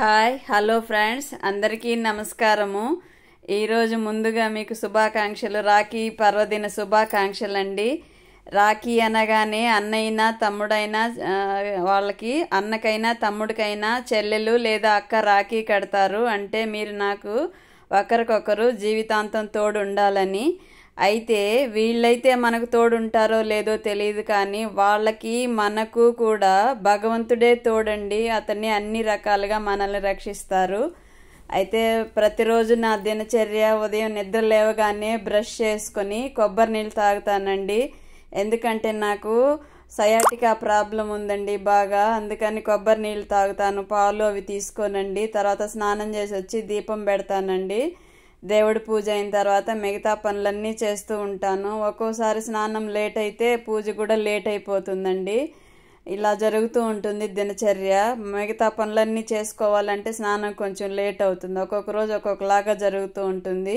hi hello friends అందరికీ నమస్కారము ఈరోజు ముందుగా మీకు శుభాకాంక్షలు రాఖీ పర్వదిన శుభాకాంక్షలు అండి రాఖీ అనగానే అన్నయ్య తమ్ముడైనా వాళ్ళకి అన్నకైనా తమ్ముడికైనా చెల్లెలు లేదా అక్క రాఖీ కడతారు అంటే మీరు నాకు ఒకరికొకరు జీవితాంతం తోడు ఉండాలని అయితే వీళ్ళైతే మనకు తోడుంటారో లేదో తెలియదు కానీ వాళ్ళకి మనకు కూడా భగవంతుడే తోడండి అతన్ని అన్ని రకాలుగా మనల్ని రక్షిస్తారు అయితే ప్రతిరోజు నా దినచర్య ఉదయం నిద్ర లేవగానే బ్రష్ చేసుకొని కొబ్బరి నీళ్ళు తాగుతానండి ఎందుకంటే నాకు సయాటికా ప్రాబ్లం ఉందండి బాగా అందుకని కొబ్బరి నీళ్ళు తాగుతాను పాలు అవి తీసుకోనండి తర్వాత స్నానం చేసి వచ్చి దీపం పెడతానండి దేవుడి పూజ అయిన తర్వాత మిగతా పనులన్నీ చేస్తూ ఉంటాను ఒక్కోసారి స్నానం లేట్ అయితే పూజ కూడా లేట్ అయిపోతుందండి ఇలా జరుగుతూ ఉంటుంది దినచర్య మిగతా పనులన్నీ చేసుకోవాలంటే స్నానం కొంచెం లేట్ అవుతుంది ఒక్కొక్క రోజు ఒక్కొక్కలాగా జరుగుతూ ఉంటుంది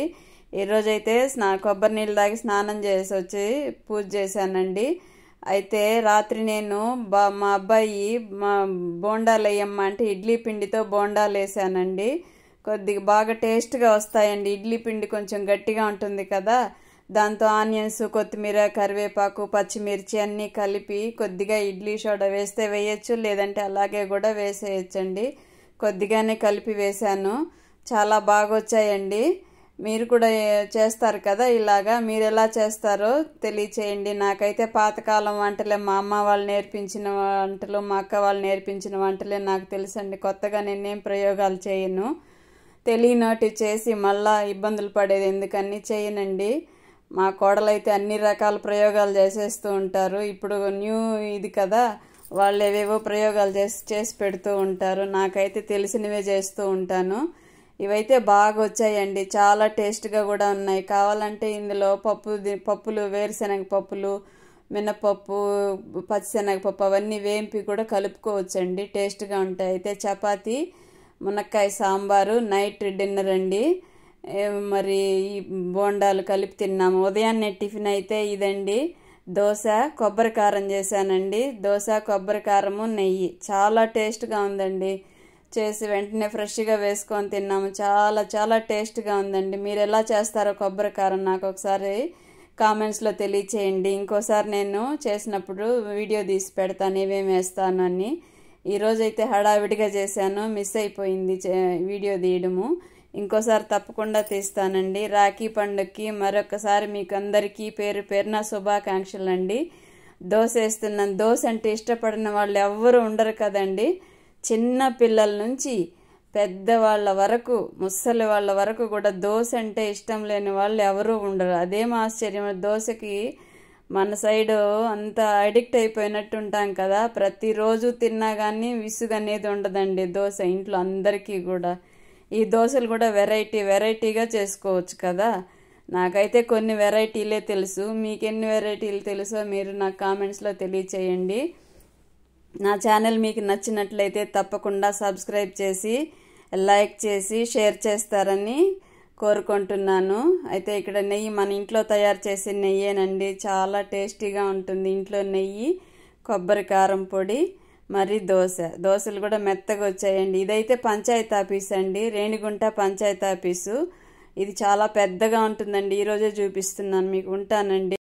ఈరోజైతే స్నా కొబ్బరి నీళ్ళు తాగి స్నానం చేసి వచ్చి పూజ చేశానండి అయితే రాత్రి నేను బా మా అబ్బాయి మా బోండాలు అయ్యమ్మ అంటే ఇడ్లీ పిండితో బోండాలు వేసానండి కొద్దిగా బాగా టేస్ట్గా వస్తాయండి ఇడ్లీ పిండి కొంచెం గట్టిగా ఉంటుంది కదా దాంతో ఆనియన్స్ కొత్తిమీర కరివేపాకు పచ్చిమిర్చి అన్నీ కలిపి కొద్దిగా ఇడ్లీ సోడా వేస్తే వేయచ్చు లేదంటే అలాగే కూడా వేసేయచ్చండి కొద్దిగానే కలిపి వేశాను చాలా బాగా వచ్చాయండి మీరు కూడా చేస్తారు కదా ఇలాగా మీరు ఎలా చేస్తారో తెలియచేయండి నాకైతే పాతకాలం వంటలే మా అమ్మ వాళ్ళు నేర్పించిన వంటలు మా అక్క వాళ్ళు నేర్పించిన వంటలే నాకు తెలుసండి కొత్తగా నేనేం ప్రయోగాలు చేయను తెలియనోటి చేసి మళ్ళా ఇబ్బందులు పడేది ఎందుకని చేయనండి మా కోడలైతే అన్ని రకాల ప్రయోగాలు చేసేస్తూ ఉంటారు ఇప్పుడు న్యూ ఇది కదా వాళ్ళు ఏవేవో ప్రయోగాలు చేసి చేసి పెడుతూ ఉంటారు నాకైతే తెలిసినవే చేస్తూ ఉంటాను ఇవైతే బాగా వచ్చాయండి చాలా టేస్ట్గా కూడా ఉన్నాయి కావాలంటే ఇందులో పప్పు పప్పులు వేరుశనగ పప్పులు మినపప్పు పచ్చిశనగపప్పు అవన్నీ వేంపి కూడా కలుపుకోవచ్చండి టేస్ట్గా ఉంటాయి అయితే చపాతీ మునక్కాయ సాంబారు నైట్ డిన్నర్ అండి మరి ఈ బోండాలు కలిపి తిన్నాము ఉదయాన్నే టిఫిన్ అయితే ఇదండి దోశ కొబ్బరి కారం చేశానండి దోశ కొబ్బరి కారము నెయ్యి చాలా టేస్ట్గా ఉందండి చేసి వెంటనే ఫ్రెష్గా వేసుకొని తిన్నాము చాలా చాలా టేస్ట్గా ఉందండి మీరు ఎలా చేస్తారో కొబ్బరి కారం నాకు ఒకసారి కామెంట్స్లో తెలియచేయండి ఇంకోసారి నేను చేసినప్పుడు వీడియో తీసి పెడతాను ఏమేమి వేస్తాను అని రోజైతే హడావిడిగా చేశాను మిస్ అయిపోయింది వీడియో తీయడము ఇంకోసారి తప్పకుండా తీస్తానండి రాఖీ పండుగకి మరొకసారి మీకు అందరికీ పేరు పేరున శుభాకాంక్షలు అండి దోశ వేస్తున్నాను దోశ అంటే ఇష్టపడిన వాళ్ళు ఎవ్వరూ ఉండరు కదండి చిన్న పిల్లల నుంచి పెద్దవాళ్ళ వరకు ముసలి వాళ్ళ వరకు కూడా దోశ అంటే ఇష్టం లేని వాళ్ళు ఎవరూ ఉండరు అదేం ఆశ్చర్యం దోశకి మన సైడు అంత అడిక్ట్ అయిపోయినట్టు ఉంటాం కదా ప్రతిరోజు తిన్నా కానీ విసుగు అనేది ఉండదండి దోశ ఇంట్లో అందరికీ కూడా ఈ దోశలు కూడా వెరైటీ వెరైటీగా చేసుకోవచ్చు కదా నాకైతే కొన్ని వెరైటీలే తెలుసు మీకు ఎన్ని వెరైటీలు తెలుసో మీరు నాకు కామెంట్స్లో తెలియచేయండి నా ఛానల్ మీకు నచ్చినట్లయితే తప్పకుండా సబ్స్క్రైబ్ చేసి లైక్ చేసి షేర్ చేస్తారని కోరుకుంటున్నాను అయితే ఇక్కడ నెయ్యి మన ఇంట్లో తయారు చేసే నెయ్యేనండి చాలా టేస్టీగా ఉంటుంది ఇంట్లో నెయ్యి కొబ్బరి కారం పొడి మరి దోశ దోశలు కూడా మెత్తగా వచ్చాయండి ఇదైతే పంచాయతీ ఆఫీస్ అండి రేణిగుంట పంచాయతీ ఆఫీసు ఇది చాలా పెద్దగా ఉంటుందండి ఈరోజే చూపిస్తున్నాను మీకు ఉంటానండి